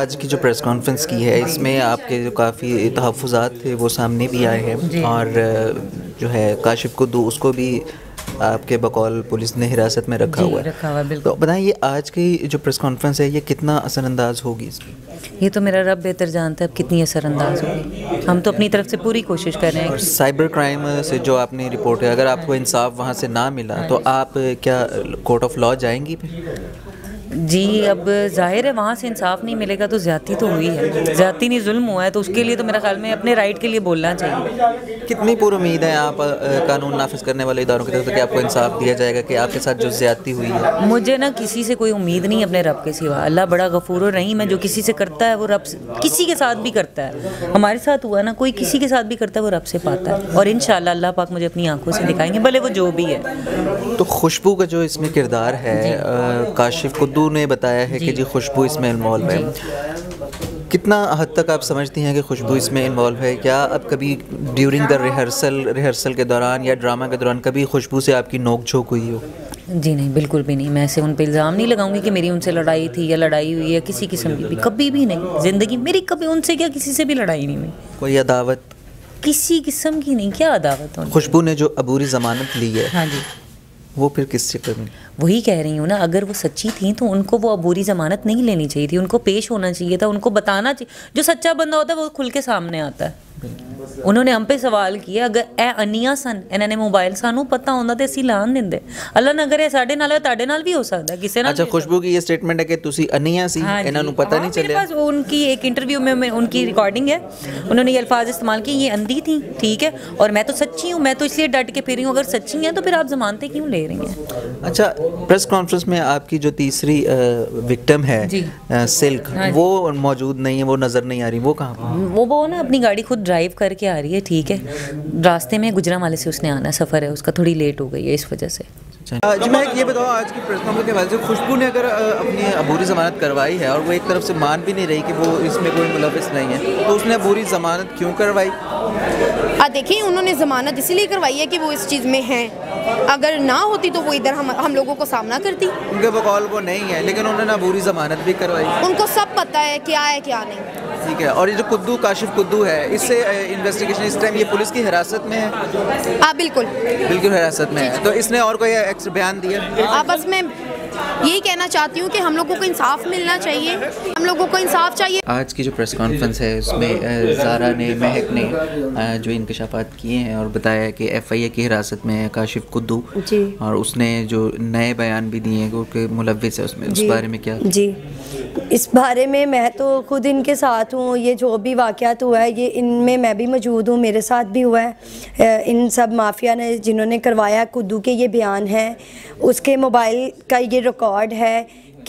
आज की जो प्रेस कॉन्फ्रेंस की है इसमें आपके जो काफ़ी तहफात थे वो सामने भी आए हैं और जो है काशिप को दो उसको भी आपके बकौल पुलिस ने हिरासत में रखा हुआ है रखा हुआ तो बताएं ये आज की जो प्रेस कॉन्फ्रेंस है ये कितना असरअंदाज होगी ये तो मेरा रब बेहतर जानता है अब कितनी असरअंदाज होगी हम तो अपनी तरफ से पूरी कोशिश कर रहे हैं साइबर क्राइम से जो आपने रिपोर्ट है अगर आपको इंसाफ वहाँ से ना मिला तो हाँ आप क्या कोर्ट ऑफ लॉ जाएंगी जी अब जाहिर है वहाँ से इंसाफ नहीं मिलेगा तो ज़्यादा तो हुई है ज़्यादा नहीं जुल्म हुआ है तो उसके लिए तो मेरा ख्याल में अपने राइट के लिए बोलना चाहिए कितनी पूरी उम्मीद है आप कानून नाफिज करने वाले इदारों की तरफ से कि आपको इंसाफ दिया जाएगा कि आपके साथ जो ज़्यादा हुई है मुझे ना किसी से कोई उम्मीद नहीं अपने रब के सिवा अल्लाह बड़ा गफूर रही मैं जो किसी से करता है वो रब किसी के साथ भी करता है हमारे साथ हुआ ना कोई किसी के साथ भी करता है वो रब से पाता है और इन अल्लाह पाक मुझे अपनी आंखों से दिखाएंगे भले वो जो भी है तो खुशबू का जो इसमें किरदार है काशिफ को खुशबू ने बताया है कि जी खुशबू इसमें इन्वॉल्व है कितना हद तक आप समझती हैं कि खुशबू इसमें इन्वॉल्व है क्या अब कभी ड्यूरिंग द रिहर्सल रिहर्सल के दौरान या ड्रामा के दौरान कभी खुशबू से आपकी नोक झोंक हुई हो जी नहीं बिल्कुल भी नहीं मैं ऐसे उन पर इल्ज़ाम नहीं लगाऊंगी कि मेरी उनसे लड़ाई थी या लड़ाई हुई या किसी किस्म की भी कभी भी नहीं ज़िंदगी मेरी कभी उनसे क्या किसी से भी लड़ाई नहीं हुई कोई अदावत किसी किस्म की नहीं क्या अदावत खुशबू ने जो अबूरी ज़मानत ली है हाँ जी वो फिर किस चक्कर में वही कह रही हूँ ना अगर वो सच्ची थी तो उनको वो अबूरी ज़मानत नहीं लेनी चाहिए थी उनको पेश होना चाहिए था उनको बताना चाहिए जो सच्चा बंदा होता है वो खुल के सामने आता है ਉਹਨਾਂ ਨੇ ਸਵਾਲ ਕੀਤਾ ਅਗਰ ਇਹ ਅਨੀਆਂ ਸਨ ਇਹਨਾਂ ਨੇ ਮੋਬਾਈਲ ਸਾਨੂੰ ਪਤਾ ਹੁੰਦਾ ਤੇ ਅਸੀਂ ਲਾਣ ਦਿੰਦੇ ਅੱਲਾ ਨਾ ਕਰੇ ਸਾਡੇ ਨਾਲ ਤੁਹਾਡੇ ਨਾਲ ਵੀ ਹੋ ਸਕਦਾ ਕਿਸੇ ਨਾਲ ਅੱਛਾ ਖੁਸ਼ਬੂ ਕੀ ਇਹ ਸਟੇਟਮੈਂਟ ਹੈ ਕਿ ਤੁਸੀਂ ਅਨੀਆਂ ਸੀ ਇਹਨਾਂ ਨੂੰ ਪਤਾ ਨਹੀਂ ਚੱਲਿਆ बस उनकी एक इंटरव्यू में, में उनकी रिकॉर्डिंग है उन्होंने ये अल्फाज इस्तेमाल किए ये अंधी थी ठीक है और मैं तो सच्ची हूँ मैं तो इसलिए डट के फिरी हूँ अगर सच्ची हैं तो फिर आप जमानते क्यों ले रही हैं अच्छा प्रेस कॉन्फ्रेंस में आपकी जो तीसरी विक्टम है आ, सिल्क हाँ वो मौजूद नहीं है वो नज़र नहीं आ रही वो कहाँ वो वो ना अपनी गाड़ी खुद ड्राइव करके आ रही है ठीक है रास्ते में गुजरा वाले से उसने आना सफ़र है उसका थोड़ी लेट हो गई है इस वजह से अच्छा। जी मैं ये बताओ आज की प्रेस कॉन्फ्रेंस के बाद से खुशबू ने अगर अपनी अबूरी जमानत करवाई है और वो एक तरफ से मान भी नहीं रही कि वो इसमें कोई मुलविस मतलब नहीं है तो उसने अबूरी जमानत क्यों करवाई देखिए उन्होंने ज़मानत इसीलिए करवाई है कि वो इस चीज़ में हैं अगर ना होती तो वो इधर हम हम लोगों को सामना करती उनके बकौल वो नहीं है लेकिन उन्होंने अबूरी जमानत भी करवाई उनको सब पता है क्या है क्या नहीं ठीक है और ये जो कुद्दू काशिफ कुद्दू है इससे इन्वेस्टिगेशन इस टाइम ये पुलिस की हिरासत में है हाँ बिल्कुल बिल्कुल हिरासत में है तो इसने और कोई एक्स्ट्रा बयान दिया आपस में यही कहना चाहती हूँ कि हम लोगों को इंसाफ मिलना चाहिए हम लोगों को इंसाफ चाहिए आज की जो प्रेस कॉन्फ्रेंस है उसमें जारा ने महक ने जो इंकशाफात किए हैं और बताया कि एफ आई ए की हिरासत में है काशिफ कुद्दू और उसने जो नए बयान भी दिए हैं कि मुलविस है उसमें उस बारे में क्या जी इस बारे में मैं तो खुद इनके साथ हूँ ये जो भी वाक़ हुआ है ये इनमें मैं भी मौजूद हूँ मेरे साथ भी हुआ है इन सब माफिया ने जिन्होंने करवाया कुदू के ये बयान है उसके मोबाइल का ये रिकॉर्ड है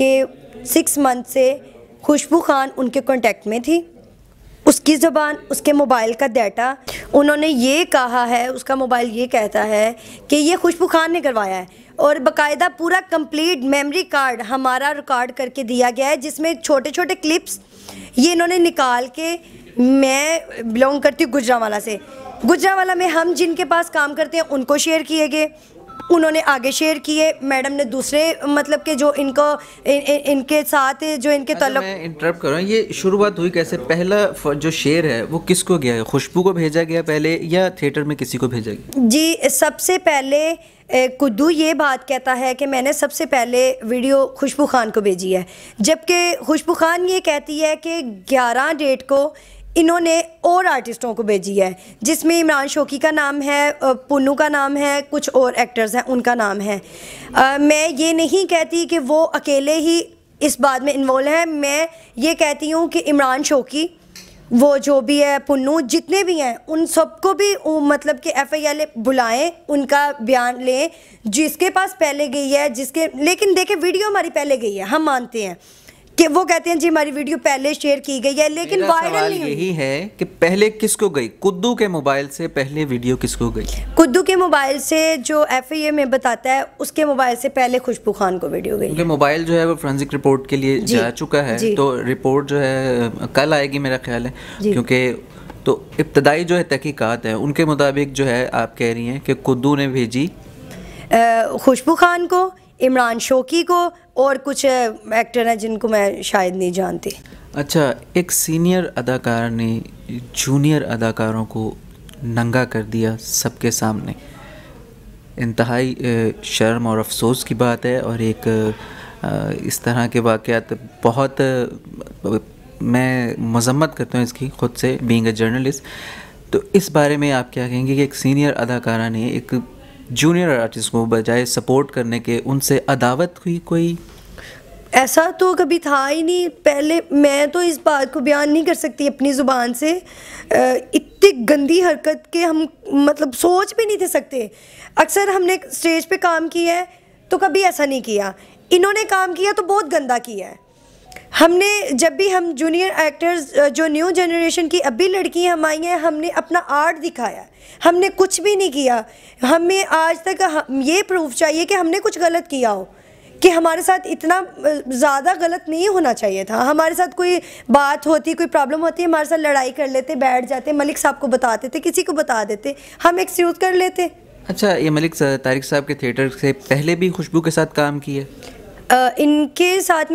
कि सिक्स मंथ से खुशबू खान उनके कॉन्टेक्ट में थी उसकी ज़बान उसके मोबाइल का डाटा उन्होंने ये कहा है उसका मोबाइल ये कहता है कि ये खुशबू खान ने करवाया है और बकायदा पूरा कंप्लीट मेमोरी कार्ड हमारा रिकॉर्ड करके दिया गया है जिसमें छोटे छोटे क्लिप्स ये इन्होंने निकाल के मैं बिलोंग करती हूँ गुजरावाला से गुजरावाला में हम जिनके पास काम करते हैं उनको शेयर किए गए उन्होंने आगे शेयर किए मैडम ने दूसरे मतलब के जो इनको इ, इ, इनके साथ जो इनके अच्छा, तलब इंटरप्ट कर रहा हूँ ये शुरुआत हुई कैसे पहला जो शेयर है वो किसको गया है खुशबू को भेजा गया पहले या थिएटर में किसी को भेजा गया जी सबसे पहले कुद्दू ये बात कहता है कि मैंने सबसे पहले वीडियो खुशबू खान को भेजी है जबकि खुशबू खान ये कहती है कि 11 डेट को इन्होंने और आर्टिस्टों को भेजी है जिसमें इमरान शोकी का नाम है पुनू का नाम है कुछ और एक्टर्स हैं उनका नाम है आ, मैं ये नहीं कहती कि वो अकेले ही इस बात में इन्वॉल्व है मैं ये कहती हूँ कि इमरान शोकी वो जो भी है पुन्नू जितने भी हैं उन सबको भी मतलब कि एफ आई एल बुलाएं उनका बयान लें जिसके पास पहले गई है जिसके लेकिन देखें वीडियो हमारी पहले गई है हम मानते हैं कि वो कहते हैं जी हमारी वीडियो पहले शेयर की गई है लेकिन वायरल नहीं यही है कि पहले किसको गई कुद्दू के मोबाइल से पहले वीडियो किसको गई कुद्दू के मोबाइल से जो एफआईए में बताता है उसके मोबाइल से पहले खुशबू खान को वीडियो गई क्योंकि मोबाइल जो है वो फ्रेंसिक रिपोर्ट के लिए जा चुका है तो रिपोर्ट जो है कल आएगी मेरा ख्याल है क्योंकि तो इब्तदाई जो है तहकीक़ात है उनके मुताबिक जो है आप कह रही हैं कि कुद्दू ने भेजी खुशबू खान को इमरान शोकी को और कुछ एक्टर हैं जिनको मैं शायद नहीं जानती अच्छा एक सीनियर अदाकार ने जूनियर अदाकारों को नंगा कर दिया सबके सामने इंतहाई शर्म और अफसोस की बात है और एक इस तरह के वाक़ात बहुत मैं मजम्मत करता हूँ इसकी ख़ुद से बींग जर्नलिस्ट तो इस बारे में आप क्या कहेंगे कि एक सीनियर अदाकारा ने एक जूनियर आर्टिस्ट को बजाय सपोर्ट करने के उनसे अदावत हुई कोई ऐसा तो कभी था ही नहीं पहले मैं तो इस बात को बयान नहीं कर सकती अपनी ज़ुबान से इतनी गंदी हरकत के हम मतलब सोच भी नहीं थे सकते अक्सर हमने स्टेज पे काम किया है तो कभी ऐसा नहीं किया इन्होंने काम किया तो बहुत गंदा किया है हमने जब भी हम जूनियर एक्टर्स जो न्यू जनरेशन की अभी लड़कियां हम आई हैं हमने अपना आर्ट दिखाया हमने कुछ भी नहीं किया हमें आज तक हम ये प्रूफ चाहिए कि हमने कुछ गलत किया हो कि हमारे साथ इतना ज़्यादा गलत नहीं होना चाहिए था हमारे साथ कोई बात होती कोई प्रॉब्लम होती हमारे साथ लड़ाई कर लेते बैठ जाते मलिक साहब को बता देते किसी को बता देते हम एक्सक्यूज़ कर लेते अच्छा ये मलिक तारिक साहब के थिएटर से पहले भी खुशबू के साथ काम किया इनके साथ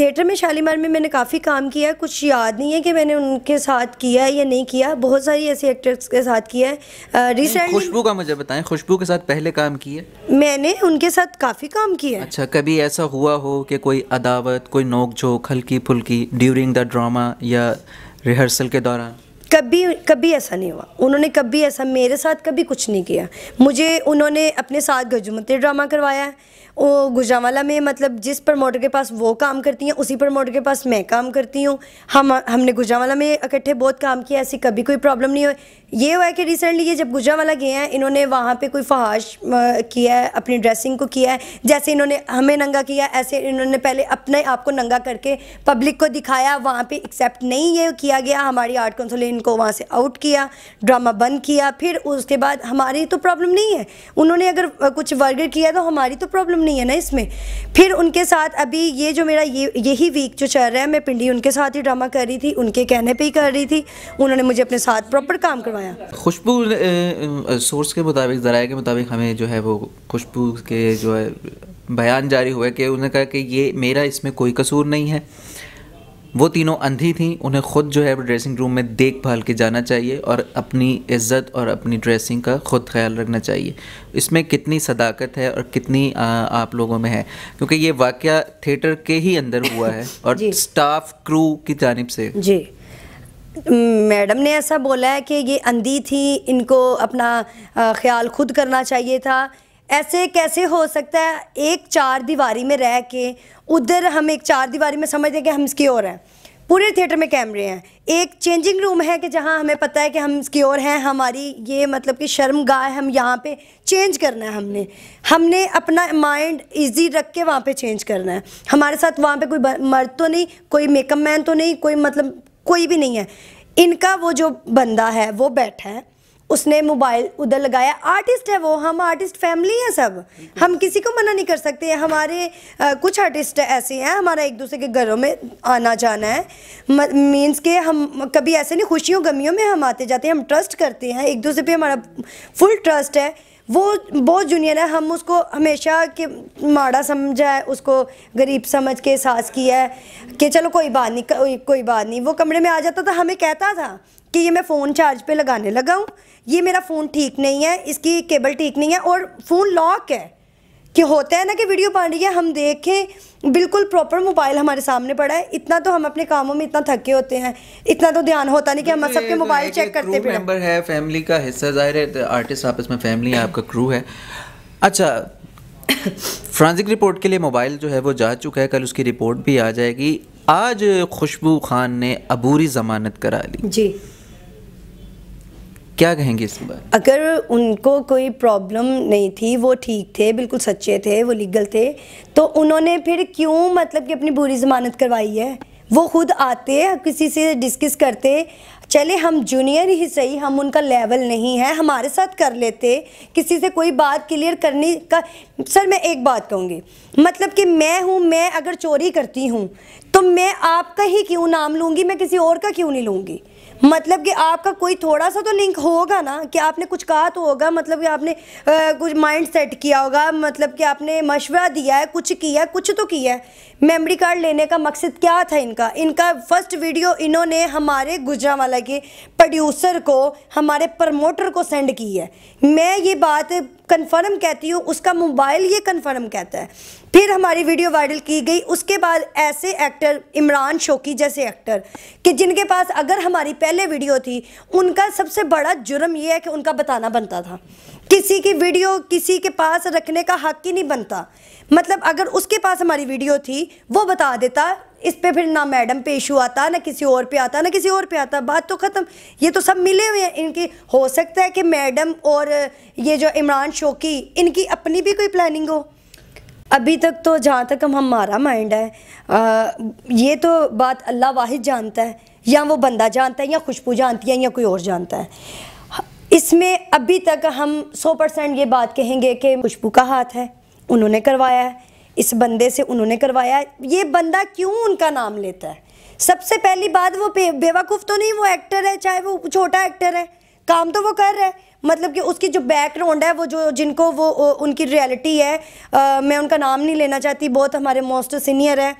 थिएटर में शालीमार में मैंने काफ़ी काम किया है कुछ याद नहीं है कि मैंने उनके साथ किया है या नहीं किया बहुत सारी ऐसी एक्टर्स के साथ किया है रिसेंटली खुशबू का मुझे बताएं खुशबू के साथ पहले काम किया मैंने उनके साथ काफ़ी काम किया अच्छा कभी ऐसा हुआ हो कि कोई अदावत कोई नोक झोंक हल्की फुल्की ड्यूरिंग द ड्रामा या रिहर्सल के दौरान कभी कभी ऐसा नहीं हुआ उन्होंने कभी ऐसा मेरे साथ कभी कुछ नहीं किया मुझे उन्होंने अपने साथ गजुमती ड्रामा करवाया है वो गुजरावाला में मतलब जिस प्रमोटर के पास वो काम करती हैं उसी प्रमोटर के पास मैं काम करती हूँ हम हमने गुजरावाला में इकट्ठे बहुत काम किया ऐसी कभी कोई प्रॉब्लम नहीं हुई ये हुआ है कि रिसेंटली ये जब गुजरावाला गए हैं इन्होंने वहाँ पे कोई फहाश किया है अपनी ड्रेसिंग को किया है जैसे इन्होंने हमें नंगा किया ऐसे इन्होंने पहले अपने आप को नंगा करके पब्लिक को दिखाया वहाँ पर एक्सेप्ट नहीं ये किया गया हमारी आर्ट काउंसिल ने इनको वहाँ से आउट किया ड्रामा बंद किया फिर उसके बाद हमारी तो प्रॉब्लम नहीं है उन्होंने अगर कुछ वर्गर किया तो हमारी तो प्रॉब्लम नहीं है ना इसमें फिर उनके साथ अभी ये जो मेरा ये यही वीक जो चल रहा है मैं पिंडी उनके साथ ही ड्रामा कर रही थी उनके कहने पे ही कर रही थी उन्होंने मुझे अपने साथ प्रॉपर काम करवाया खुशबू सोर्स के मुताबिक ज़राए के मुताबिक हमें जो है वो खुशबू के जो है बयान जारी हुआ कि उन्होंने कहा कि ये मेरा इसमें कोई कसूर नहीं है वो तीनों अंधी थी उन्हें खुद जो है ड्रेसिंग रूम में देखभाल के जाना चाहिए और अपनी इज़्ज़त और अपनी ड्रेसिंग का खुद ख्याल रखना चाहिए इसमें कितनी सदाकत है और कितनी आ, आप लोगों में है क्योंकि ये वाक्य थिएटर के ही अंदर हुआ है और स्टाफ क्रू की जानब से जी मैडम ने ऐसा बोला है कि ये अंधी थी इनको अपना ख्याल खुद करना चाहिए था ऐसे कैसे हो सकता है एक चार दीवारी में रह के उधर हम एक चार दीवारी में समझ दें कि हम और हैं पूरे थिएटर में कैमरे हैं एक चेंजिंग रूम है कि जहां हमें पता है कि हम और हैं हमारी ये मतलब कि शर्म गाह है हम यहाँ पे चेंज करना है हमने हमने अपना माइंड इजी रख के वहाँ पे चेंज करना है हमारे साथ वहाँ पे कोई मर्द तो नहीं कोई मेकअप मैन तो नहीं कोई मतलब कोई भी नहीं है इनका वो जो बंदा है वो बैठा है उसने मोबाइल उधर लगाया आर्टिस्ट है वो हम आर्टिस्ट फैमिली हैं सब हम किसी को मना नहीं कर सकते हमारे आ, कुछ आर्टिस्ट ऐसे हैं हमारा एक दूसरे के घरों में आना जाना है मीन्स के हम कभी ऐसे नहीं खुशियों गमियों में हम आते जाते हैं हम ट्रस्ट करते हैं एक दूसरे पे हमारा फुल ट्रस्ट है वो बहुत जूनियर है हम उसको हमेशा के माड़ा समझा है उसको गरीब समझ के एहसास किया है कि चलो कोई बात नहीं कोई कोई बात नहीं वो कमरे में आ जाता था हमें कहता था कि ये मैं फ़ोन चार्ज पे लगाने लगा हूँ ये मेरा फ़ोन ठीक नहीं है इसकी केबल ठीक नहीं है और फ़ोन लॉक है कि होता है ना कि वीडियो बन रही है हम देखें बिल्कुल प्रॉपर मोबाइल हमारे सामने पड़ा है इतना तो हम अपने कामों में इतना थके होते हैं इतना तो ध्यान होता नहीं कि हम सबके मोबाइल तो चेक करते हैं मेंबर है फैमिली का हिस्सा जाहिर है आर्टिस्ट तो आपस में फैमिली है आपका क्रू है अच्छा फ्रांसिक रिपोर्ट के लिए मोबाइल जो है वो जा चुका है कल उसकी रिपोर्ट भी आ जाएगी आज खुशबू खान ने अबूरी जमानत करा ली जी क्या कहेंगे इस बार अगर उनको कोई प्रॉब्लम नहीं थी वो ठीक थे बिल्कुल सच्चे थे वो लीगल थे तो उन्होंने फिर क्यों मतलब कि अपनी बुरी जमानत करवाई है वो खुद आते किसी से डिस्कस करते चले हम जूनियर ही सही हम उनका लेवल नहीं है हमारे साथ कर लेते किसी से कोई बात क्लियर करने का सर मैं एक बात कहूँगी मतलब कि मैं हूँ मैं अगर चोरी करती हूँ तो मैं आपका ही क्यों नाम लूँगी मैं किसी और का क्यों नहीं लूँगी मतलब कि आपका कोई थोड़ा सा तो लिंक होगा ना कि आपने कुछ कहा तो होगा मतलब कि आपने आ, कुछ माइंड सेट किया होगा मतलब कि आपने मशवरा दिया है कुछ किया है कुछ तो किया है मेमोरी कार्ड लेने का मकसद क्या था इनका इनका फर्स्ट वीडियो इन्होंने हमारे गुजरावाला के प्रोड्यूसर को हमारे प्रमोटर को सेंड की है मैं ये बात कन्फर्म कहती हूँ उसका मोबाइल ये कन्फर्म कहता है फिर हमारी वीडियो वायरल की गई उसके बाद ऐसे एक्टर इमरान शोकी जैसे एक्टर कि जिनके पास अगर हमारी पहले वीडियो थी उनका सबसे बड़ा जुर्म ये है कि उनका बताना बनता था किसी की वीडियो किसी के पास रखने का हक ही नहीं बनता मतलब अगर उसके पास हमारी वीडियो थी वो बता देता इस पर फिर ना मैडम पे इशू आता ना किसी और पे आता ना किसी और पे आता बात तो ख़त्म ये तो सब मिले हुए हैं इनकी हो सकता है कि मैडम और ये जो इमरान शोकी इनकी अपनी भी कोई प्लानिंग हो अभी तक तो जहाँ तक हम हमारा माइंड है आ, ये तो बात अल्लाह वाहिद जानता है या वो बंदा जानता है या खुशबू जानती है या कोई और जानता है इसमें अभी तक हम 100 परसेंट ये बात कहेंगे कि खुशबू का हाथ है उन्होंने करवाया है इस बंदे से उन्होंने करवाया ये बंदा क्यों उनका नाम लेता है सबसे पहली बात वो बेवकूफ़ तो नहीं वो एक्टर है चाहे वो छोटा एक्टर है काम तो वो कर रहा है मतलब कि उसकी जो बैकग्राउंड है वो जो जिनको वो उनकी रियलिटी है आ, मैं उनका नाम नहीं लेना चाहती बहुत हमारे मोस्ट सीनियर हैं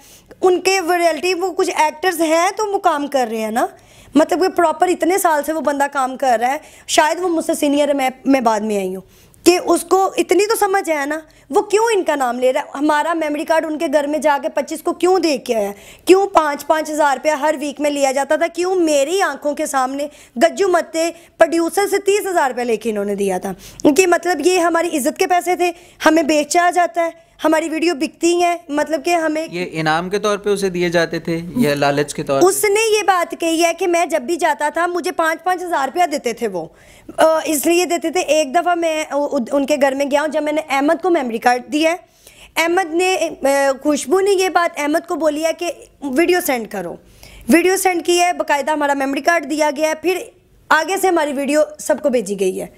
उनके रियलिटी वो कुछ एक्टर्स हैं तो वो काम कर रहे हैं ना मतलब कि प्रॉपर इतने साल से वो बंदा काम कर रहा है शायद वो मुझसे सीनियर है मैं मैं बाद में आई हूँ कि उसको इतनी तो समझ है ना वो क्यों इनका नाम ले रहा है हमारा मेमोरी कार्ड उनके घर में जाके पच्चीस को क्यों दे के आया क्यों पाँच पाँच हज़ार रुपया हर वीक में लिया जाता था क्यों मेरी आंखों के सामने गज्जू मत्ते प्रोड्यूसर से तीस हज़ार रुपया लेके इन्होंने दिया था कि मतलब ये हमारी इज्जत के पैसे थे हमें बेचा जाता है हमारी वीडियो बिकती है मतलब कि हमें ये इनाम के तौर पे उसे दिए जाते थे या लालच के तौर उसने ये बात कही है कि मैं जब भी जाता था मुझे पाँच पाँच हज़ार रुपया देते थे वो इसलिए देते थे एक दफ़ा मैं उनके घर में गया हूँ जब मैंने अहमद को मेमोरी कार्ड दिया अहमद ने खुशबू ने ये बात अहमद को बोली है कि वीडियो सेंड करो वीडियो सेंड की है बाकायदा हमारा मेमोरी कार्ड दिया गया है फिर आगे से हमारी वीडियो सबको भेजी गई है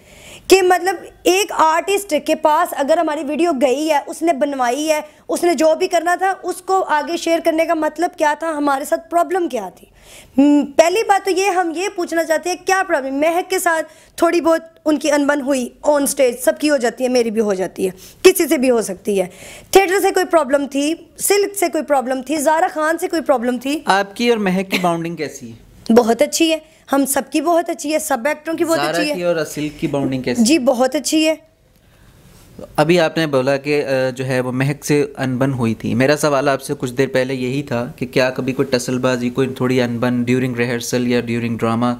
कि मतलब एक आर्टिस्ट के पास अगर हमारी वीडियो गई है उसने बनवाई है उसने जो भी करना था उसको आगे शेयर करने का मतलब क्या था हमारे साथ प्रॉब्लम क्या थी हम्म, पहली बात तो ये हम ये पूछना चाहते हैं क्या प्रॉब्लम महक के साथ थोड़ी बहुत उनकी अनबन हुई ऑन स्टेज सबकी हो जाती है मेरी भी हो जाती है किसी से भी हो सकती है थिएटर से कोई प्रॉब्लम थी सिल्क से कोई प्रॉब्लम थी जारा खान से कोई प्रॉब्लम थी आपकी और महक की बाउंडिंग कैसी है बहुत अच्छी है हम सबकी बहुत अच्छी है सब एक्टरों की बहुत अच्छी है और असिल की बाउंडिंग कैसी जी बहुत अच्छी है अभी आपने बोला कि जो है वो महक से अनबन हुई थी मेरा सवाल आपसे कुछ देर पहले यही था कि क्या कभी कोई टसलबाजी कोई थोड़ी अनबन ड्यूरिंग रिहर्सल या ड्यूरिंग ड्रामा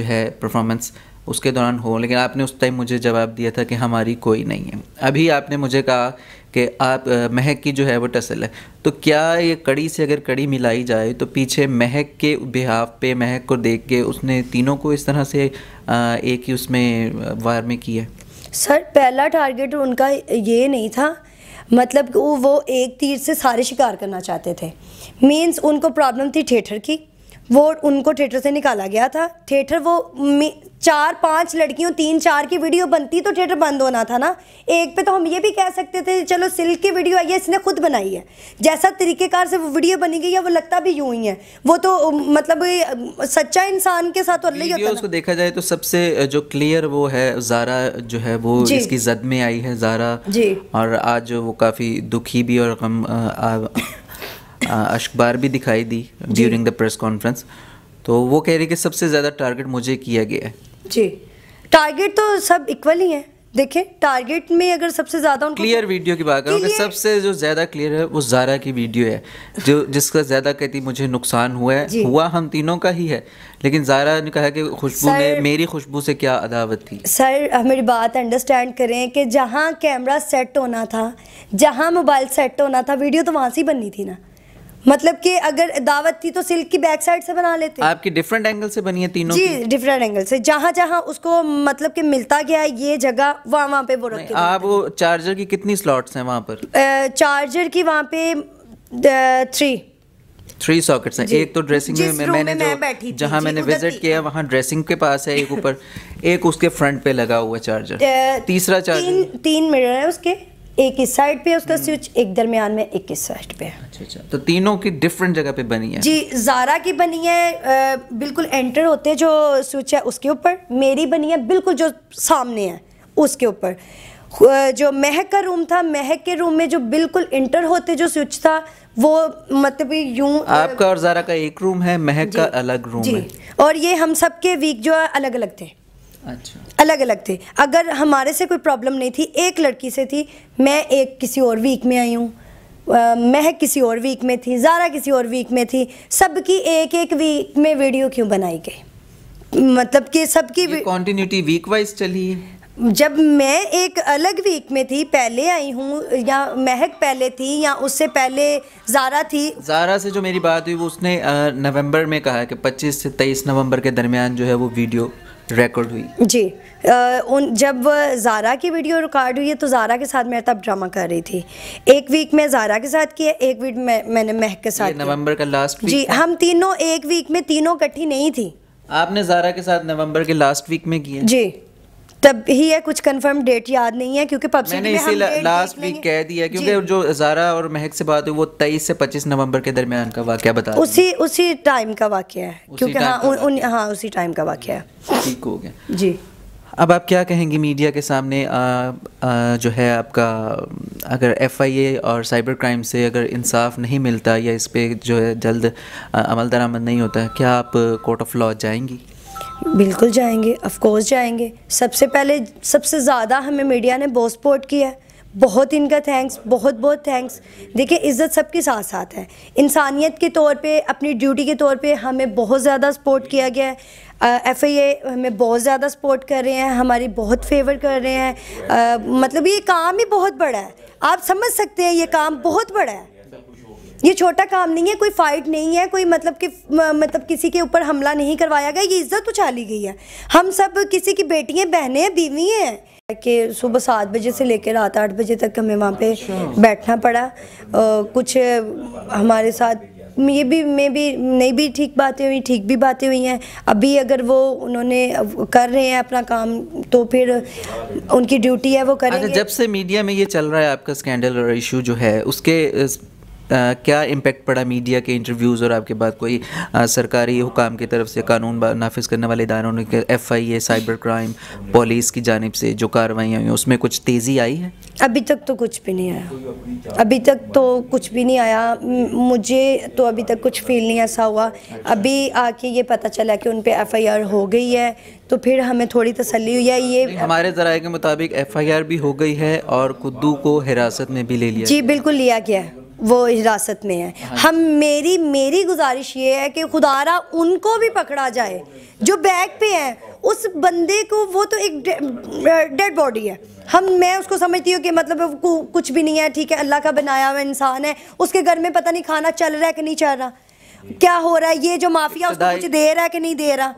जो है परफॉर्मेंस उसके दौरान हो लेकिन आपने उस टाइम मुझे जवाब दिया था कि हमारी कोई नहीं है अभी आपने मुझे कहा कि आप महक की जो है वो टसल है तो क्या ये कड़ी से अगर कड़ी मिलाई जाए तो पीछे महक के बिहाफ पे महक को देख के उसने तीनों को इस तरह से एक ही उसमें वार में किया सर पहला टारगेट उनका ये नहीं था मतलब वो वो एक तीर से सारे शिकार करना चाहते थे मीन्स उनको प्रॉब्लम थी थिएटर की वो उनको थिएटर से निकाला गया था थिएटर वो चार पांच लड़कियों तीन चार की वीडियो बनती तो थिएटर बंद होना था ना एक पे तो हम ये भी कह सकते थे चलो सिल्क की वीडियो आई है इसने खुद बनाई है जैसा तरीकेकार से वो वीडियो बनी गई है वो लगता भी यूं ही है वो तो मतलब सच्चा इंसान के साथ तो अल्लाह ही होता देखा जाए तो सबसे जो क्लियर वो है जारा जो है वो इसकी जद में आई है जारा जी और आज वो काफ़ी दुखी भी और गम अशबार भी दिखाई दी ड्यूरिंग द प्रेस कॉन्फ्रेंस तो वो कह रही कि सबसे ज़्यादा टारगेट मुझे किया गया है जी टारगेट तो सब इक्वल ही है देखें टारगेट में अगर सबसे ज्यादा क्लियर वीडियो की बात करूँ सबसे जो ज्यादा क्लियर है वो जारा की वीडियो है जो जिसका ज्यादा कहती मुझे नुकसान हुआ है हुआ हम तीनों का ही है लेकिन जारा ने कहा कि खुशबू में मेरी खुशबू से क्या अदावत थी सर मेरी बात अंडरस्टैंड करें कि जहाँ कैमरा सेट होना था जहाँ मोबाइल सेट होना था वीडियो तो वहाँ से ही बननी थी ना मतलब कि अगर दावत थी तो सिल्क की बैक साइड से बना लेते आपकी डिफरेंट एंगल से बनी है तीनों जी डिफरेंट एंगल से जहाँ जहाँ उसको मतलब कि मिलता गया ये जगह वहाँ वहाँ पे वो रखे आप वो चार्जर की कितनी स्लॉट्स हैं वहाँ पर चार्जर की वहाँ पे थ्री थ्री सॉकेट्स हैं एक तो ड्रेसिंग में, मैंने मैं जो जहाँ मैंने विजिट किया वहाँ ड्रेसिंग के पास है एक ऊपर एक उसके फ्रंट पे लगा हुआ चार्जर तीसरा चार्जर तीन मिरर है उसके एक इस साइड पे उसका हम्म। स्विच एक दरमियान में एक इस साइड पे है अच्छा, अच्छा। तो तीनों की डिफरेंट जगह पे बनी है जी जारा की बनी है बिल्कुल एंटर होते जो स्विच है उसके ऊपर मेरी बनी है बिल्कुल जो सामने है उसके ऊपर जो महक का रूम था महक के रूम में जो बिल्कुल इंटर होते जो स्विच था वो मतलब यूं आपका और जारा का एक रूम है महक का अलग रूम जी है। और ये हम सब के वीक जो है अलग अलग थे अच्छा अलग अलग थे अगर हमारे से कोई प्रॉब्लम नहीं थी एक लड़की से थी मैं एक किसी और वीक में आई हूँ महक किसी और वीक में थी ज़ारा किसी और वीक में थी सबकी एक एक वीक में वीडियो क्यों बनाई गई मतलब कि सबकी कॉन्टीन्यूटी वीक वाइज चली जब मैं एक अलग वीक में थी पहले आई हूँ या महक पहले थी या उससे पहले जारा थी जारा से जो मेरी बात हुई वो उसने नवंबर में कहा कि 25 से 23 नवंबर के दरमियान जो है वो वीडियो रिकॉर्ड हुई जी आ, उन जब ज़ारा की वीडियो रिकॉर्ड हुई है तो ज़ारा के साथ मैं तब ड्रामा कर रही थी एक वीक में ज़ारा के साथ किया एक वीक में मैंने महक के साथ नवंबर का लास्ट जी हम तीनों एक वीक में तीनों इकट्ठी नहीं थी आपने ज़ारा के साथ नवंबर के लास्ट वीक में किया जी तब ही है कुछ कंफर्म डेट याद नहीं है क्योंकि पब्लिक मैंने इसे लास्ट वीक कह दिया क्योंकि जो जारा और महक से बात हुई वो 23 से 25 नवंबर के दरमियान का वाक्य बता उसी उसी टाइम का वाक्य है क्योंकि हाँ उन, उन हाँ उसी टाइम का वाक्य है ठीक हो गया जी अब आप क्या कहेंगे मीडिया के सामने आ, आ, जो है आपका अगर एफआईए और साइबर क्राइम से अगर इंसाफ नहीं मिलता या इस पर जो है जल्द अमल दरामद नहीं होता क्या आप कोर्ट ऑफ लॉ जाएंगी बिल्कुल जाएंगे अफकोर्स जाएंगे सबसे पहले सबसे ज़्यादा हमें मीडिया ने बहुत सपोर्ट किया है बहुत इनका थैंक्स बहुत बहुत थैंक्स देखिए इज़्ज़त सबके साथ साथ है इंसानियत के तौर पे अपनी ड्यूटी के तौर पे हमें बहुत ज़्यादा सपोर्ट किया गया है एफ़ आई ए हमें बहुत ज़्यादा सपोर्ट कर रहे हैं हमारी बहुत फेवर कर रहे हैं मतलब ये काम ही बहुत बड़ा है आप समझ सकते हैं ये काम बहुत बड़ा है ये छोटा काम नहीं है कोई फाइट नहीं है कोई मतलब कि मतलब किसी के ऊपर हमला नहीं करवाया गया ये इज्जत उछाली तो गई है हम सब किसी की बेटियां बहनें हैं बीवी हैं कि सुबह सात बजे से लेकर रात आठ बजे तक हमें वहाँ पे अच्छा। बैठना पड़ा आ, कुछ हमारे साथ ये भी में भी नहीं भी ठीक बातें हुई ठीक भी बातें हुई हैं अभी अगर वो उन्होंने कर रहे हैं अपना काम तो फिर उनकी ड्यूटी है वो अच्छा, करेंगे जब से मीडिया में ये चल रहा है आपका स्कैंडल और इशू जो है उसके क्या इम्पेक्ट पड़ा मीडिया के इंटरव्यूज़ और आपके बाद कोई सरकारी हुकाम की तरफ से कानून नाफिज करने वाले इदारों ने F I A cyber crime police की जानब से जो कार्रवाइयाँ हुई उसमें कुछ तेज़ी आई है अभी तक तो कुछ भी नहीं आया अभी तक तो कुछ भी नहीं आया मुझे तो अभी तक कुछ फील नहीं ऐसा हुआ अभी आके ये पता चला कि उन पर एफ आई आर हो गई है तो फिर हमें थोड़ी तसली हुई है ये हमारे जराये के मुताबिक एफ आई आर भी हो गई है और कुद्दू को हिरासत में भी ले लिया जी बिल्कुल लिया गया है वो हिरासत में है हाँ हम मेरी मेरी गुजारिश ये है कि खुदारा उनको भी पकड़ा जाए जो बैग पे हैं उस बंदे को वो तो एक डेड बॉडी है हम मैं उसको समझती हूँ कि मतलब कुछ भी नहीं है ठीक है अल्लाह का बनाया हुआ इंसान है उसके घर में पता नहीं खाना चल रहा है कि नहीं चल रहा क्या हो रहा है ये जो माफिया उसको कुछ दे रहा है कि नहीं दे रहा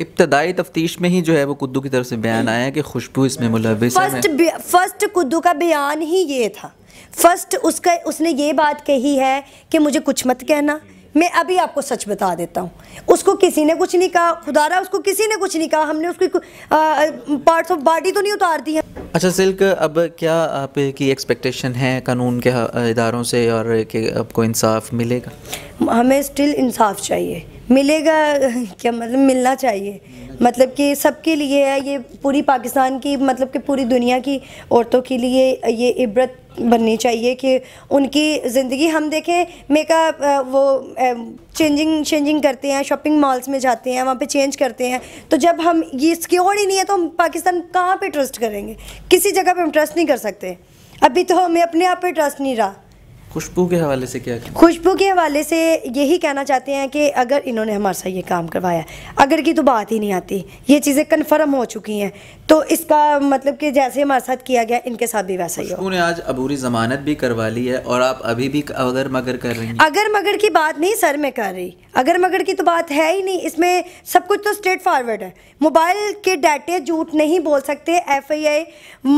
इब्तदाई तफ्तीश में ही जो है वो कुद्दू की तरफ से बयान आया है कि खुशबू इसमें मुलविस फर्स्ट फर्स्ट कुद्दू का बयान ही ये था फर्स्ट उसका उसने ये बात कही है कि मुझे कुछ मत कहना मैं अभी आपको सच बता देता हूँ उसको किसी ने कुछ नहीं कहा खुदारा उसको किसी ने कुछ नहीं कहा हमने उसकी पार्ट्स ऑफ बॉडी तो नहीं उतार दी है अच्छा सिल्क अब क्या आपकी एक्सपेक्टेशन है कानून के इदारों से और कि आपको इंसाफ मिलेगा हमें स्टिल इंसाफ चाहिए मिलेगा क्या मतलब मिलना चाहिए मतलब कि सबके लिए है ये पूरी पाकिस्तान की मतलब कि पूरी दुनिया की औरतों के लिए ये इबरत बननी चाहिए कि उनकी ज़िंदगी हम देखें मेकअप वो चेंजिंग चेंजिंग करते हैं शॉपिंग मॉल्स में जाते हैं वहाँ पे चेंज करते हैं तो जब हम ये सिक्योर ही नहीं है तो हम पाकिस्तान कहाँ पे ट्रस्ट करेंगे किसी जगह पे हम ट्रस्ट नहीं कर सकते अभी तो हमें अपने आप पे ट्रस्ट नहीं रहा खुशबू के हवाले से क्या खुशबू के हवाले से यही कहना चाहते हैं कि अगर इन्होंने हमारे साथ ये काम करवाया अगर की तो बात ही नहीं आती ये चीज़ें कन्फर्म हो चुकी हैं तो इसका मतलब कि जैसे हमारे साथ किया गया इनके साथ भी वैसा ही हो आज अबूरी जमानत भी करवा ली है और आप अभी भी अगर मगर कर रही हैं अगर मगर की बात नहीं सर में कर रही अगर मगर की तो बात है ही नहीं इसमें सब कुछ तो स्ट्रेट फॉरवर्ड है मोबाइल के डाटे झूठ नहीं बोल सकते एफ आई आई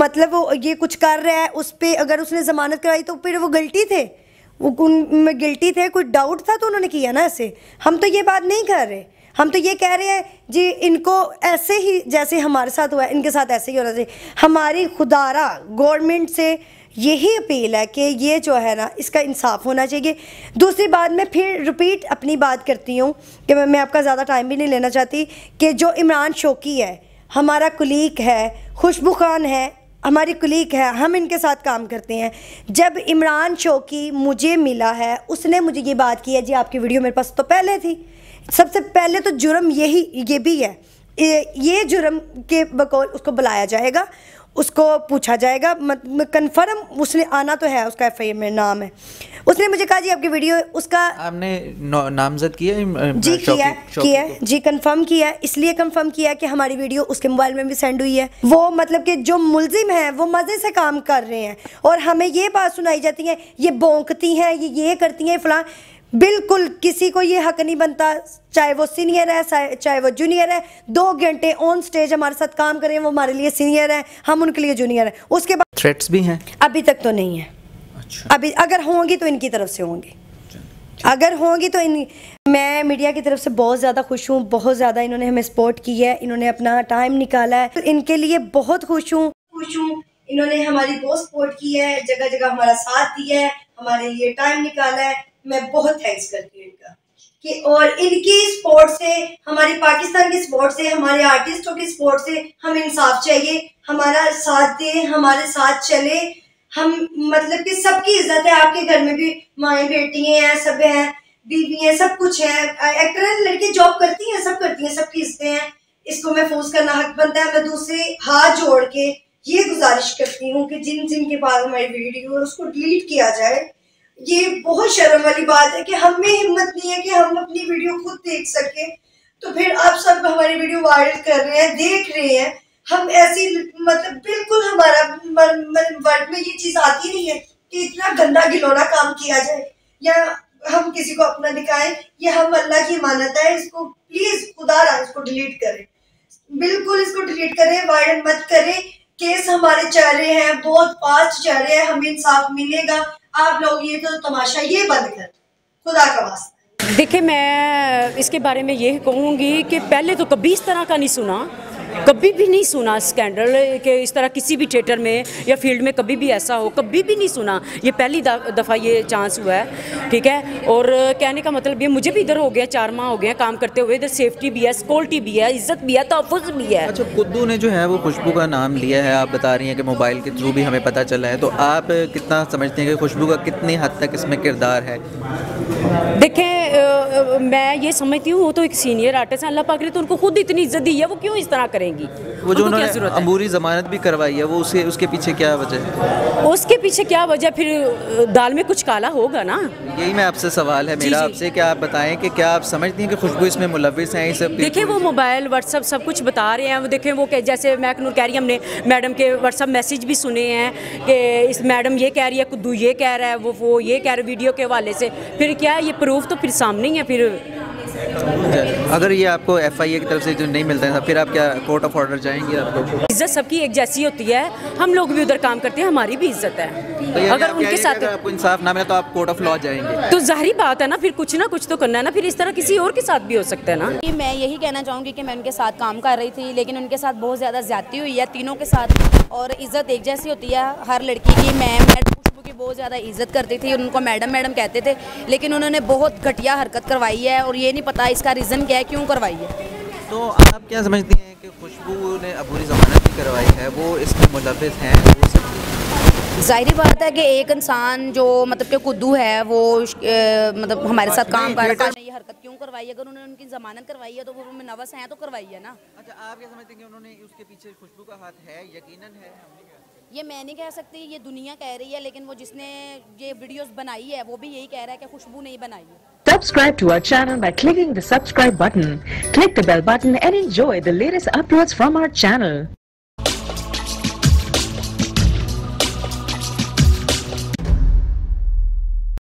मतलब वो ये कुछ कर रहा है उस पर अगर उसने जमानत करवाई तो फिर वो गलती थे वो उनमें गिल्टी थे कुछ डाउट था तो उन्होंने किया ना ऐसे हम तो ये बात नहीं कर रहे हम तो ये कह रहे हैं जी इनको ऐसे ही जैसे हमारे साथ हुआ है इनके साथ ऐसे ही होना चाहिए हमारी खुदारा गवर्नमेंट से यही अपील है कि ये जो है ना इसका इंसाफ होना चाहिए दूसरी बात मैं फिर रिपीट अपनी बात करती हूँ कि मैं, मैं आपका ज़्यादा टाइम भी नहीं लेना चाहती कि जो इमरान शौकी है हमारा कुलीग है खुशबू खान है हमारी कुलीग है हम इनके साथ काम करते हैं जब इमरान शौकी मुझे मिला है उसने मुझे ये बात की है जी आपकी वीडियो मेरे पास तो पहले थी सबसे पहले तो जुर्म यही ये भी है ये जुर्म के बकौल उसको बुलाया जाएगा उसको पूछा जाएगा कंफर्म उसने आना तो है उसका एफ में नाम है उसने मुझे कहा जी आपकी वीडियो उसका आपने नामजद किया जी किया किया जी कंफर्म किया इसलिए कंफर्म किया कि हमारी वीडियो उसके मोबाइल में भी सेंड हुई है वो मतलब कि जो मुलजिम है वो मज़े से काम कर रहे हैं और हमें ये बात सुनाई जाती है ये बोंकती हैं ये ये करती हैं फलां बिल्कुल किसी को ये हक नहीं बनता चाहे वो सीनियर है चाहे वो जूनियर है दो घंटे ऑन स्टेज हमारे साथ काम करें वो हमारे लिए सीनियर है हम उनके लिए जूनियर है उसके बाद थ्रेट्स भी हैं अभी तक तो नहीं है अच्छा। अभी अगर होंगी तो इनकी तरफ से होंगी अगर होंगी तो इन मैं मीडिया की तरफ से बहुत ज़्यादा खुश हूँ बहुत ज़्यादा इन्होंने हमें सपोर्ट की है इन्होंने अपना टाइम निकाला है तो इनके लिए बहुत खुश हूँ खुश हूँ इन्होंने हमारी बहुत सपोर्ट की है जगह जगह हमारा साथ दिया है हमारे लिए टाइम निकाला है मैं बहुत थैंक्स करती हूँ इनका कि और इनकी स्पोर्ट से हमारे पाकिस्तान की स्पोर्ट से हमारे आर्टिस्टों की स्पोर्ट से हम इंसाफ चाहिए हमारा साथ दे हमारे साथ चले हम मतलब कि सबकी इज्जत है आपके घर में भी माए बेटी हैं सब हैं बीवी हैं सब कुछ है एक्टर लड़के जॉब करती हैं सब करती हैं सबकी इज्जतें हैं इसको महफूज करना हक बनता है मैं दूसरे हाथ जोड़ के ये गुजारिश करती हूँ कि जिन जिन के पास हमारी वीडियो उसको डिलीट किया जाए ये बहुत शर्म वाली बात है कि हमें हिम्मत नहीं है कि हम अपनी वीडियो खुद देख सके तो फिर आप सब हमारी वीडियो वायरल कर रहे हैं देख रहे हैं हम ऐसी मतलब बिल्कुल हमारा वर्ड में ये चीज आती नहीं है कि इतना गंदा गिलौना काम किया जाए या हम किसी को अपना दिखाएं ये हम अल्लाह की मानता है इसको प्लीज खुदा रहा इसको डिलीट करें बिल्कुल इसको डिलीट करें वायरल मत करें केस हमारे चल रहे हैं बहुत फास्ट चल रहे हैं हमें इंसाफ मिलेगा आप लोग ये तो तमाशा ये बंद कर खुदा का वास्ता देखिए मैं इसके बारे में यही कहूँगी कि पहले तो कभी इस तरह का नहीं सुना कभी भी नहीं सुना स्कैंडल के इस तरह किसी भी थिएटर में या फील्ड में कभी भी ऐसा हो कभी भी नहीं सुना ये पहली दफ़ा ये चांस हुआ है ठीक है और कहने का मतलब ये मुझे भी इधर हो गया चार माह हो गया काम करते हुए इधर सेफ्टी भी है सिक्योरिटी भी है इज्जत भी है तहफ़ भी है अच्छा कुद्दू ने जो है वो खुशबू का नाम लिया है आप बता रही हैं कि मोबाइल के थ्रू भी हमें पता चला है तो आप कितना समझते हैं कि खुशबू का कितनी हद तक इसमें किरदार है देखें आ, मैं ये समझती हूँ वो तो एक सीनियर आर्टिस्ट हैं अल्लाह पाक ने तो उनको खुद इतनी इज्जत दी है वो क्यों इस तरह करेंगी वो जो उन्होंने अमूरी जमानत भी करवाई है वो उसे उसके पीछे क्या वजह उसके पीछे क्या वजह फिर दाल में कुछ काला होगा ना यही मैं आपसे सवाल है मेरा आपसे क्या आप बताएं कि क्या आप समझती हैं कि खुशबू इसमें मुलविस हैं सब देखिए वो मोबाइल व्हाट्सअप सब कुछ बता रहे हैं वो देखें वो जैसे मैकनूर कह रही हमने मैडम के व्हाट्सअप मैसेज भी सुने हैं कि इस मैडम ये कह रही है कुद्दू ये कह रहा है वो वो ये कह रहा है वीडियो के हवाले से फिर क्या ये प्रूफ तो फिर सामने ही है फिर अच्छा, अगर ये आपको एफ आई ए की तरफ से जो नहीं मिलता है तो फिर आप क्या कोर्ट ऑफ ऑर्डर जाएंगे आपको इज्जत सबकी एक जैसी होती है हम लोग भी उधर काम करते हैं हमारी भी इज्जत है तो अगर उनके साथ अगर आपको इंसाफ ना मिले तो आप कोर्ट ऑफ लॉ जाएंगे तो जाहरी बात है ना फिर कुछ ना कुछ तो करना है ना फिर इस तरह किसी और के साथ भी हो सकता है ना मैं यही कहना चाहूँगी की मैं उनके साथ काम कर रही थी लेकिन उनके साथ बहुत ज़्यादा ज्यादा हुई है तीनों के साथ और इज्जत एक जैसी होती है हर लड़की की मैम खुशबू की बहुत ज़्यादा इज्जत करती थी उनको मैडम मैडम कहते थे लेकिन उन्होंने बहुत घटिया हरकत करवाई है और ये नहीं पता इसका रीज़न क्या है क्यों करवाई है तो आप क्या समझती हैं कि खुशबू ने अबूरी ज़मानत भी करवाई है वो इसके मुलविस हैं ज़ाहरी बात है कि एक इंसान जो मतलब कि कुद्दू है वो ए, मतलब हमारे साथ काम कर रहा है ये हरकत क्यों करवाई है अगर उन्होंने उनकी जमानत करवाई है तो वो नवस हैं तो करवाई है ना अच्छा आप क्या समझते हैं कि उन्होंने उसके पीछे खुशबू का हाथ है यकीनन है हमने ये मैं नहीं कह सकती ये दुनिया कह रही है लेकिन वो जिसने ये वीडियोस बनाई है वो भी यही कह रहा है कि खुशबू नहीं बनाई है Subscribe to our channel by clicking the subscribe button. Click the bell button and enjoy the latest uploads from our channel.